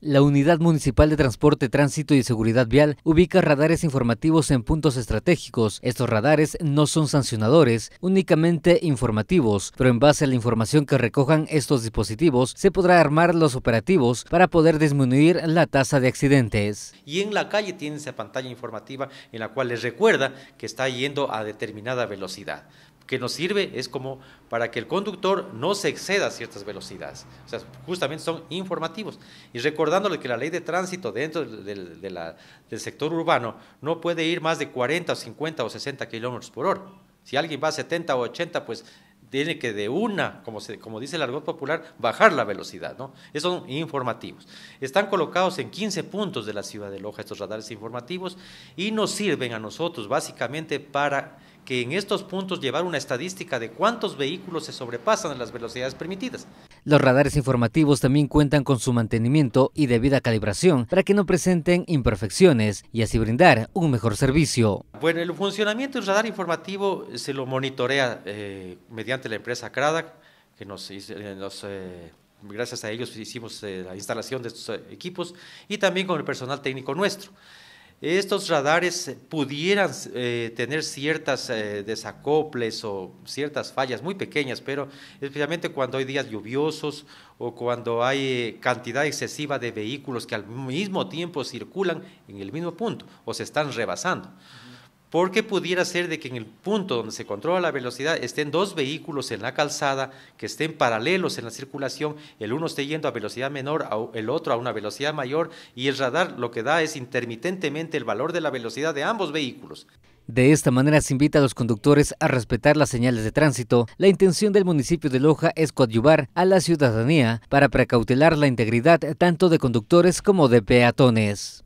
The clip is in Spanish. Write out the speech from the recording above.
La Unidad Municipal de Transporte, Tránsito y Seguridad Vial ubica radares informativos en puntos estratégicos. Estos radares no son sancionadores, únicamente informativos, pero en base a la información que recojan estos dispositivos se podrá armar los operativos para poder disminuir la tasa de accidentes. Y en la calle tienen esa pantalla informativa en la cual les recuerda que está yendo a determinada velocidad que nos sirve es como para que el conductor no se exceda a ciertas velocidades. O sea, justamente son informativos. Y recordándole que la ley de tránsito dentro del, sector urbano no puede ir más de 40 o 50 o 60 kilómetros por hora. Si alguien va a 70 o 80, pues tiene que de una, como, dice el argot popular, bajar la velocidad. ¿no? Esos son informativos. Están colocados en 15 puntos de la ciudad de Loja estos radares informativos y nos sirven a nosotros básicamente para que en estos puntos llevar una estadística de cuántos vehículos se sobrepasan en las velocidades permitidas. Los radares informativos también cuentan con su mantenimiento y debida calibración para que no presenten imperfecciones y así brindar un mejor servicio. Bueno, el funcionamiento del radar informativo se lo monitorea eh, mediante la empresa Crada, que nos, eh, eh, gracias a ellos hicimos la instalación de estos equipos y también con el personal técnico nuestro estos radares eh, pudieran eh, tener ciertas eh, desacoples o ciertas fallas muy pequeñas, pero especialmente cuando hay días lluviosos o cuando hay cantidad excesiva de vehículos que al mismo tiempo circulan en el mismo punto o se están rebasando porque pudiera ser de que en el punto donde se controla la velocidad estén dos vehículos en la calzada que estén paralelos en la circulación, el uno esté yendo a velocidad menor, el otro a una velocidad mayor y el radar lo que da es intermitentemente el valor de la velocidad de ambos vehículos. De esta manera se invita a los conductores a respetar las señales de tránsito. La intención del municipio de Loja es coadyuvar a la ciudadanía para precautelar la integridad tanto de conductores como de peatones.